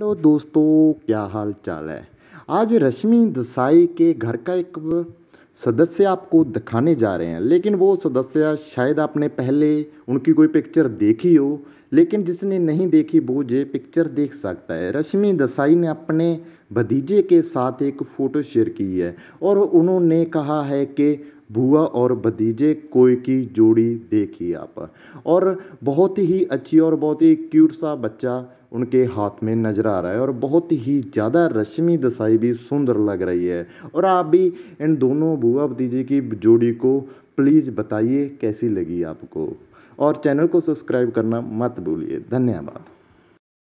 hello दोस्तों क्या हाल चाल है आज रश्मि दसाई के घर का एक सदस्य आपको दिखाने जा रहे हैं लेकिन वो सदस्य शायद आपने पहले उनकी कोई पिक्चर देखी हो लेकिन जिसने नहीं देखी वो ये पिक्चर देख सकता है रश्मि दसाई ने अपने भतीजे के साथ एक फ़ोटो शेयर की है और उन्होंने कहा है कि बुआ और भतीजे कोई की जोड़ी देखी आप और बहुत ही अच्छी और बहुत ही क्यूट सा बच्चा उनके हाथ में नजर आ रहा है और बहुत ही ज़्यादा रश्मि दसाई भी सुंदर लग रही है और आप भी इन दोनों बुआ भतीजे की जोड़ी को प्लीज़ बताइए कैसी लगी आपको और चैनल को सब्सक्राइब करना मत भूलिए धन्यवाद